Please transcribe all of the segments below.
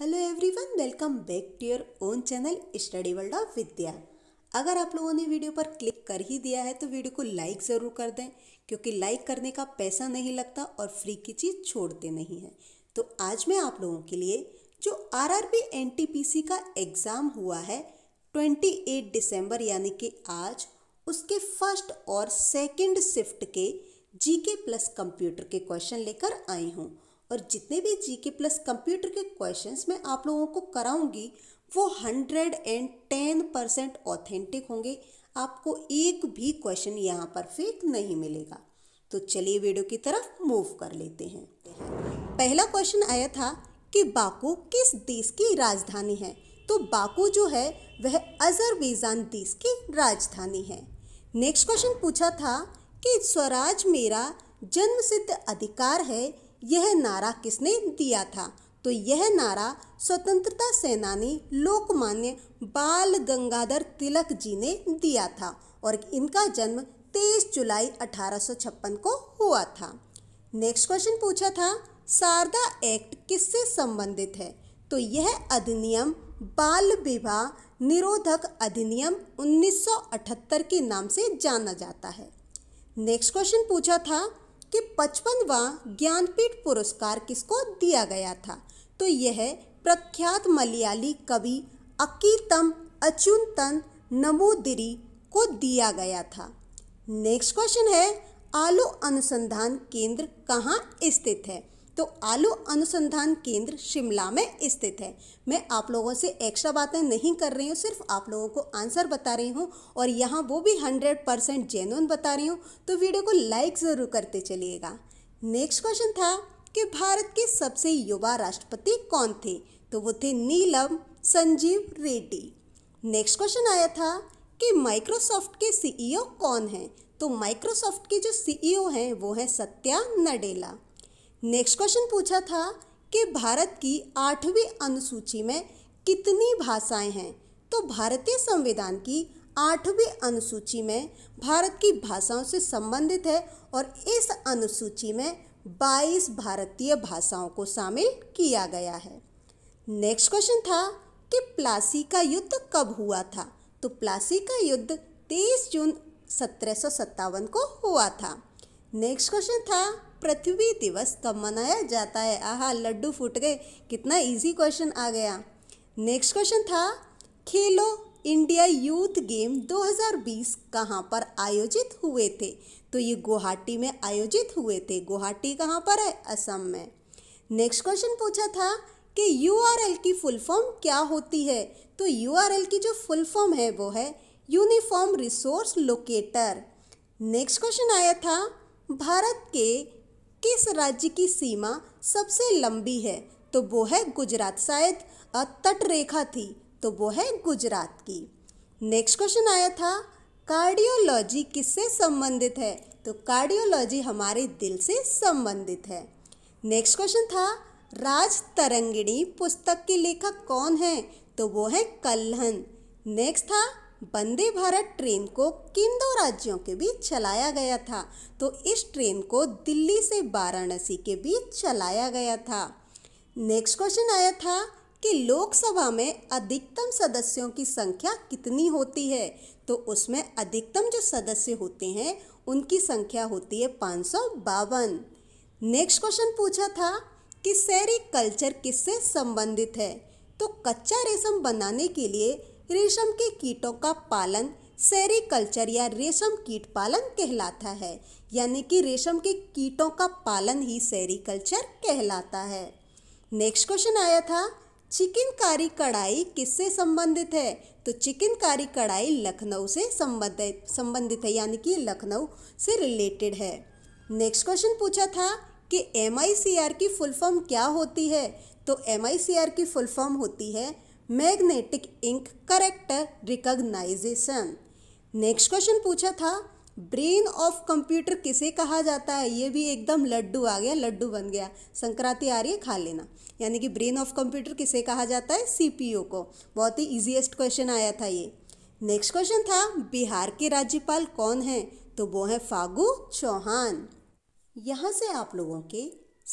hello everyone welcome back to your own channel study world of Vidya अगर आप लोगों ने वीडियो पर क्लिक कर ही दिया है तो वीडियो को लाइक ज़रूर कर दें क्योंकि लाइक करने का पैसा नहीं लगता और फ्री की चीज़ छोड़ते नहीं हैं तो आज मैं आप लोगों के लिए जो आर आर का एग्ज़ाम हुआ है ट्वेंटी दिसंबर यानी कि आज उसके फर्स्ट और सेकेंड शिफ्ट के जी के प्लस कंप्यूटर के क्वेश्चन लेकर आई हूँ और जितने भी जी के प्लस कंप्यूटर के क्वेश्चन मैं आप लोगों को कराऊंगी वो hundred and ten percent authentic होंगे आपको एक भी क्वेश्चन यहाँ पर फेक नहीं मिलेगा तो चलिए वीडियो की तरफ मूव कर लेते हैं पहला क्वेश्चन आया था कि बाकू किस देश की राजधानी है तो बाकू जो है वह अजरबैजान देश की राजधानी है नेक्स्ट क्वेश्चन पूछा था कि स्वराज मेरा जन्मसिद्ध अधिकार है यह नारा किसने दिया था तो यह नारा स्वतंत्रता सेनानी लोकमान्य बाल गंगाधर तिलक जी ने दिया था और इनका जन्म 23 जुलाई 1856 को हुआ था नेक्स्ट क्वेश्चन पूछा था शारदा एक्ट किससे संबंधित है तो यह अधिनियम बाल विवाह निरोधक अधिनियम 1978 के नाम से जाना जाता है नेक्स्ट क्वेश्चन पूछा था कि पचपनवा ज्ञानपीठ पुरस्कार किसको दिया गया था तो यह प्रख्यात मलयाली कवि अकीतम अचुनतन नमोदिरी को दिया गया था नेक्स्ट क्वेश्चन है आलू अनुसंधान केंद्र कहाँ स्थित है तो आलू अनुसंधान केंद्र शिमला में स्थित है मैं आप लोगों से एक्स्ट्रा बातें नहीं कर रही हूँ सिर्फ आप लोगों को आंसर बता रही हूँ और यहाँ वो भी हंड्रेड परसेंट जेनुअन बता रही हूँ तो वीडियो को लाइक ज़रूर करते चलिएगा नेक्स्ट क्वेश्चन था कि भारत के सबसे युवा राष्ट्रपति कौन थे तो वो थे नीलम संजीव रेड्डी नेक्स्ट क्वेश्चन आया था कि माइक्रोसॉफ्ट के सीईओ कौन हैं तो माइक्रोसॉफ्ट के जो सीईओ हैं वो हैं सत्या नडेला नेक्स्ट क्वेश्चन पूछा था कि भारत की आठवीं अनुसूची में कितनी भाषाएं हैं तो भारतीय संविधान की आठवीं अनुसूची में भारत की भाषाओं से संबंधित है और इस अनुसूची में 22 भारतीय भाषाओं को शामिल किया गया है नेक्स्ट क्वेश्चन था कि प्लासी का युद्ध कब हुआ था तो प्लासी का युद्ध 23 जून सत्रह को हुआ था नेक्स्ट क्वेश्चन था पृथ्वी दिवस कब मनाया जाता है आहा लड्डू फूट गए कितना इजी क्वेश्चन आ गया नेक्स्ट क्वेश्चन था खेलो इंडिया यूथ गेम 2020 कहाँ पर आयोजित हुए थे तो ये गुवाहाटी में आयोजित हुए थे गुवाहाटी कहाँ पर है असम में नेक्स्ट क्वेश्चन पूछा था कि यू की फुल फॉर्म क्या होती है तो यू की जो फुल फॉर्म है वो है uniform resource locator next question आया था भारत के किस राज्य की सीमा सबसे लंबी है तो वो है गुजरात शायद तटरेखा थी तो वो है गुजरात की नेक्स्ट क्वेश्चन आया था कार्डियोलॉजी किससे संबंधित है तो कार्डियोलॉजी हमारे दिल से संबंधित है नेक्स्ट क्वेश्चन था राज तरंगिणी पुस्तक के लेखक कौन है तो वो है कल्हन नेक्स्ट था वंदे भारत ट्रेन को किन दो राज्यों के बीच चलाया गया था तो इस ट्रेन को दिल्ली से वाराणसी के बीच चलाया गया था नेक्स्ट क्वेश्चन आया था कि लोकसभा में अधिकतम सदस्यों की संख्या कितनी होती है तो उसमें अधिकतम जो सदस्य होते हैं उनकी संख्या होती है पाँच सौ बावन नेक्स्ट क्वेश्चन पूछा था कि सैरी कल्चर किससे संबंधित है तो कच्चा रेशम बनाने के लिए रेशम के कीटों का पालन सेरिकल्चर या रेशम कीट पालन कहलाता है यानी कि रेशम के कीटों का पालन ही सेरिकल्चर कहलाता है नेक्स्ट क्वेश्चन आया था चिकनकारी कढ़ाई किससे संबंधित है तो चिकनकारी कढ़ाई लखनऊ से संबंधित संबंधित है यानी कि लखनऊ से रिलेटेड है नेक्स्ट क्वेश्चन पूछा था कि एम की फुल फॉर्म क्या होती है तो एम की फुल फॉर्म होती है magnetic ink character recognition next question पूछा था ब्रेन ऑफ कंप्यूटर किसे कहा जाता है ये भी एकदम लड्डू आ गया लड्डू बन गया संक्रांति आ रही है खा लेना यानी कि ब्रेन ऑफ कंप्यूटर किसे कहा जाता है सीपीओ को बहुत ही इजीएस्ट क्वेश्चन आया था ये नेक्स्ट क्वेश्चन था बिहार के राज्यपाल कौन हैं तो वो हैं फागू चौहान यहाँ से आप लोगों के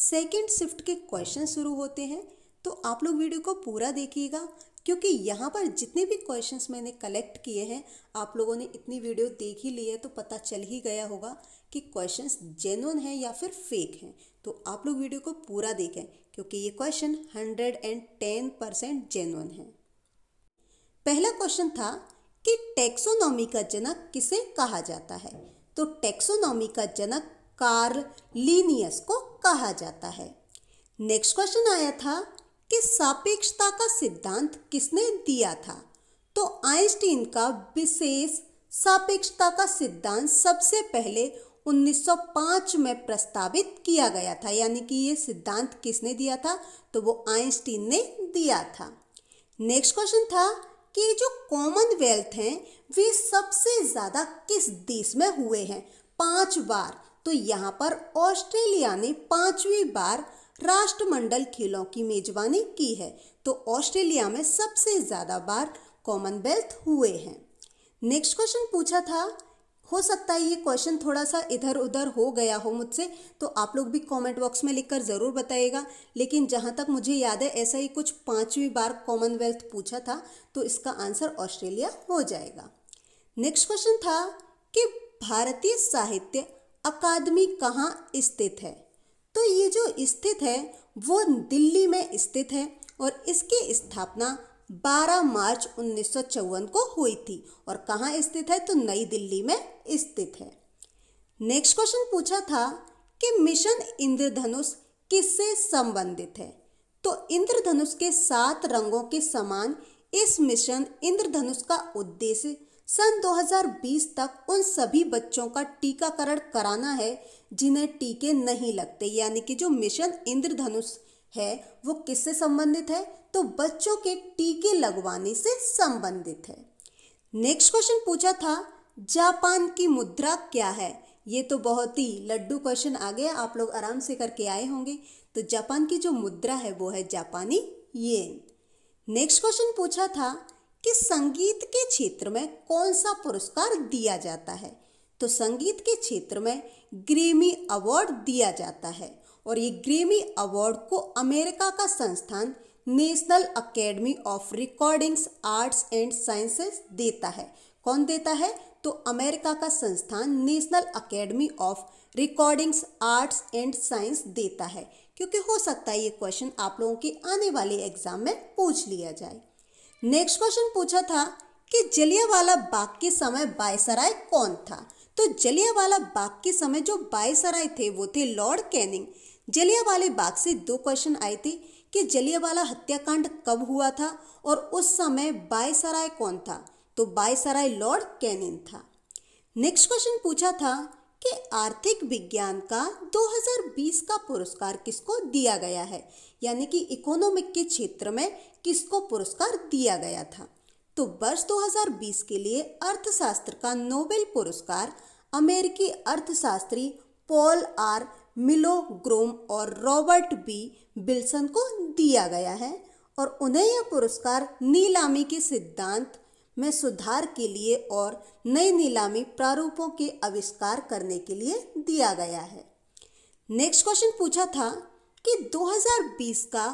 सेकेंड शिफ्ट के क्वेश्चन शुरू होते हैं तो आप लोग वीडियो को पूरा देखिएगा क्योंकि यहाँ पर जितने भी क्वेश्चंस मैंने कलेक्ट किए हैं आप लोगों ने इतनी वीडियो देख ही ली है तो पता चल ही गया होगा कि क्वेश्चंस जेनुअन हैं या फिर फेक हैं तो आप लोग वीडियो को पूरा देखें क्योंकि ये question hundred and ten percent genuine है पहला क्वेश्चन था कि टेक्सोनॉमी का जनक किसे कहा जाता है तो टेक्सोनॉमी का जनक कार्ल लीनियस को कहा जाता है नेक्स्ट क्वेश्चन आया था कि सापेक्षता का सिद्धांत किसने दिया था तो आइंस्टीन का विशेष सापेक्षता का सिद्धांत सबसे पहले 1905 में प्रस्तावित किया गया था यानी कि ये सिद्धांत किसने दिया था तो वो आइंस्टीन ने दिया था नेक्स्ट क्वेश्चन था कि जो कॉमनवेल्थ हैं वे सबसे ज़्यादा किस देश में हुए हैं पांच बार तो यहाँ पर ऑस्ट्रेलिया ने पांचवी बार राष्ट्रमंडल खेलों की मेजबानी की है तो ऑस्ट्रेलिया में सबसे ज़्यादा बार कॉमनवेल्थ हुए हैं नेक्स्ट क्वेश्चन पूछा था हो सकता है ये क्वेश्चन थोड़ा सा इधर उधर हो गया हो मुझसे तो आप लोग भी कमेंट बॉक्स में लिखकर ज़रूर बताइएगा लेकिन जहाँ तक मुझे याद है ऐसा ही कुछ पाँचवीं बार कॉमनवेल्थ पूछा था तो इसका आंसर ऑस्ट्रेलिया हो जाएगा नेक्स्ट क्वेश्चन था कि भारतीय साहित्य अकादमी कहाँ स्थित है तो ये जो स्थित है वो दिल्ली में स्थित है और इसकी स्थापना 12 मार्च उन्नीस को हुई थी और कहाँ स्थित है तो नई दिल्ली में स्थित है नेक्स्ट क्वेश्चन पूछा था कि मिशन इंद्रधनुष किससे संबंधित है तो इंद्रधनुष के सात रंगों के समान इस मिशन इंद्रधनुष का उद्देश्य सन 2020 तक उन सभी बच्चों का टीकाकरण कराना है जिन्हें टीके नहीं लगते यानी कि जो मिशन इंद्रधनुष है वो किससे संबंधित है तो बच्चों के टीके लगवाने से संबंधित है नेक्स्ट क्वेश्चन पूछा था जापान की मुद्रा क्या है ये तो बहुत ही लड्डू क्वेश्चन आ गया आप लोग आराम से करके आए होंगे तो जापान की जो मुद्रा है वो है जापानी येन नेक्स्ट क्वेश्चन पूछा था कि संगीत के क्षेत्र में कौन सा पुरस्कार दिया जाता है तो संगीत के क्षेत्र में ग्रेमी अवार्ड दिया जाता है और ये ग्रेमी अवार्ड को अमेरिका का संस्थान national academy of recordings arts and sciences देता है कौन देता है तो अमेरिका का संस्थान national academy of recordings arts and science देता है क्योंकि हो सकता है ये क्वेश्चन आप लोगों के आने वाले एग्जाम में पूछ लिया जाए नेक्स्ट क्वेश्चन पूछा था कि जलियावाला बाग के समय बायसराय कौन था तो जलियावाला बाग के समय जो बायसराय थे वो थे लॉर्ड कैनिंग जलियावाले बाग से दो क्वेश्चन आए थे कि जलियावाला हत्याकांड कब हुआ था और उस समय बायसराय कौन था तो बायसराय लॉर्ड कैनिंग था नेक्स्ट क्वेश्चन पूछा था कि आर्थिक विज्ञान का 2020 का पुरस्कार किसको दिया गया है यानी कि इकोनॉमिक के क्षेत्र में किसको पुरस्कार दिया गया था तो वर्ष 2020 के लिए अर्थशास्त्र का नोबेल पुरस्कार अमेरिकी अर्थशास्त्री पॉल आर मिलो ग्रोम और रॉबर्ट बी बिल्सन को दिया गया है और उन्हें यह पुरस्कार नीलामी के सिद्धांत में सुधार के लिए और नई नीलामी प्रारूपों के आविष्कार करने के लिए दिया गया है नेक्स्ट क्वेश्चन पूछा था कि 2020 का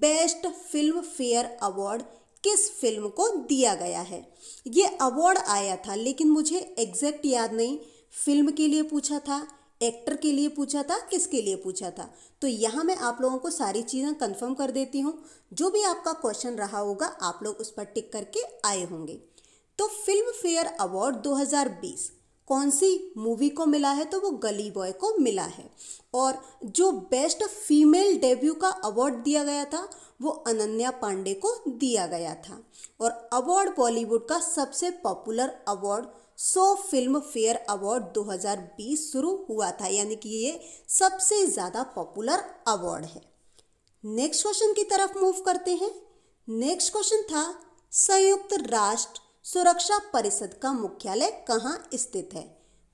बेस्ट फिल्म फेयर अवार्ड किस फिल्म को दिया गया है ये अवार्ड आया था लेकिन मुझे एग्जैक्ट याद नहीं फिल्म के लिए पूछा था एक्टर के लिए पूछा था किसके लिए पूछा था तो यहाँ मैं आप लोगों को सारी चीज़ें कंफर्म कर देती हूँ जो भी आपका क्वेश्चन रहा होगा आप लोग उस पर टिक करके आए होंगे तो फिल्म फेयर अवार्ड 2020 कौन सी मूवी को मिला है तो वो गली बॉय को मिला है और जो बेस्ट फीमेल डेब्यू का अवार्ड दिया गया था वो अनन्या पांडे को दिया गया था और अवार्ड बॉलीवुड का सबसे popular award so Filmfare award 2020 शुरू हुआ था यानी कि ये सबसे ज़्यादा पॉपुलर अवार्ड है नेक्स्ट क्वेश्चन की तरफ मूव करते हैं नेक्स्ट क्वेश्चन था संयुक्त राष्ट्र सुरक्षा परिषद का मुख्यालय कहाँ स्थित है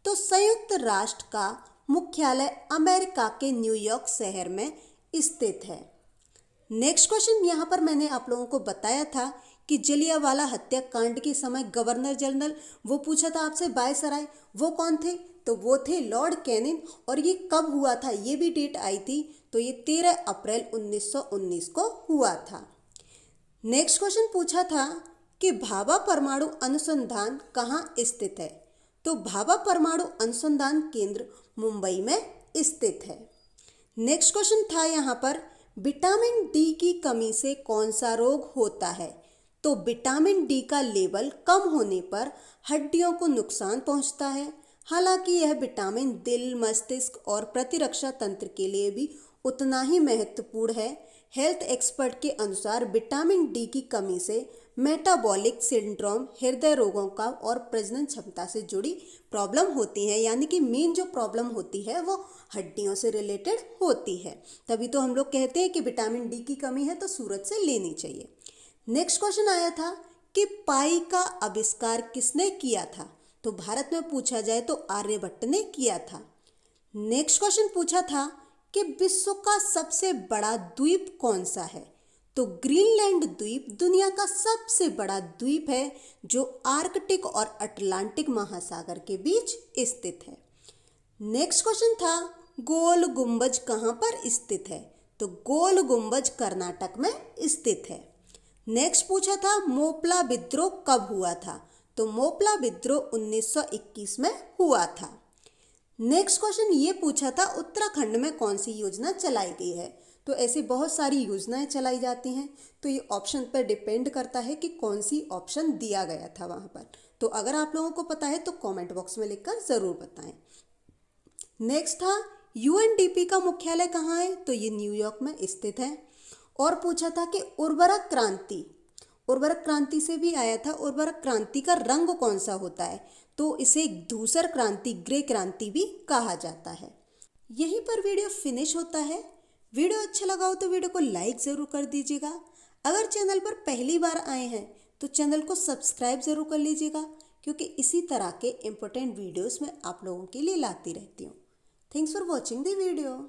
तो संयुक्त राष्ट्र का मुख्यालय अमेरिका के न्यूयॉर्क शहर में स्थित है नेक्स्ट क्वेश्चन यहाँ पर मैंने आप लोगों को बताया था कि जलियावाला हत्याकांड के समय गवर्नर जनरल वो पूछा था आपसे बायसराय वो कौन थे तो वो थे लॉर्ड कैनिन और ये कब हुआ था ये भी डेट आई थी तो ये तेरह अप्रैल 1919 को हुआ था नेक्स्ट क्वेश्चन पूछा था कि भाभा परमाणु अनुसंधान कहाँ स्थित है तो भाभा परमाणु अनुसंधान केंद्र मुंबई में स्थित है नेक्स्ट क्वेश्चन था यहाँ पर विटामिन डी की कमी से कौन सा रोग होता है तो विटामिन डी का लेवल कम होने पर हड्डियों को नुकसान पहुंचता है हालांकि यह विटामिन दिल मस्तिष्क और प्रतिरक्षा तंत्र के लिए भी उतना ही महत्वपूर्ण है हेल्थ एक्सपर्ट के अनुसार विटामिन डी की कमी से मेटाबॉलिक सिंड्रोम हृदय रोगों का और प्रजनन क्षमता से जुड़ी प्रॉब्लम होती है यानी कि मेन जो प्रॉब्लम होती है वो हड्डियों से रिलेटेड होती है तभी तो हम लोग कहते हैं कि विटामिन डी की कमी है तो सूरज से लेनी चाहिए नेक्स्ट क्वेश्चन आया था कि पाई का आविष्कार किसने किया था तो भारत में पूछा जाए तो आर्यभट्ट ने किया था नेक्स्ट क्वेश्चन पूछा था कि विश्व का सबसे बड़ा द्वीप कौन सा है तो ग्रीनलैंड द्वीप दुनिया का सबसे बड़ा द्वीप है जो आर्कटिक और अटलांटिक महासागर के बीच स्थित है नेक्स्ट क्वेश्चन था गोल गुंबज कहाँ पर स्थित है तो गोल गुंबज कर्नाटक में स्थित है नेक्स्ट पूछा था मोपला विद्रोह कब हुआ था तो मोपला विद्रोह 1921 में हुआ था नेक्स्ट क्वेश्चन ये पूछा था उत्तराखंड में कौन सी योजना चलाई गई है तो ऐसे बहुत सारी योजनाएं चलाई जाती हैं तो ये ऑप्शन पर डिपेंड करता है कि कौन सी ऑप्शन दिया गया था वहाँ पर तो अगर आप लोगों को पता है तो कमेंट बॉक्स में लिखकर ज़रूर बताएं नेक्स्ट था यूएनडीपी का मुख्यालय कहाँ है तो ये न्यूयॉर्क में स्थित है और पूछा था कि उर्वरक क्रांति उर्वरक क्रांति से भी आया था उर्वरक क्रांति का रंग कौन सा होता है तो इसे धूसर क्रांति ग्रे क्रांति भी कहा जाता है यहीं पर वीडियो फिनिश होता है वीडियो अच्छा लगा हो तो वीडियो को लाइक ज़रूर कर दीजिएगा अगर चैनल पर पहली बार आए हैं तो चैनल को सब्सक्राइब ज़रूर कर लीजिएगा क्योंकि इसी तरह के इम्पोर्टेंट वीडियोस मैं आप लोगों के लिए लाती रहती हूँ thanks for watching the video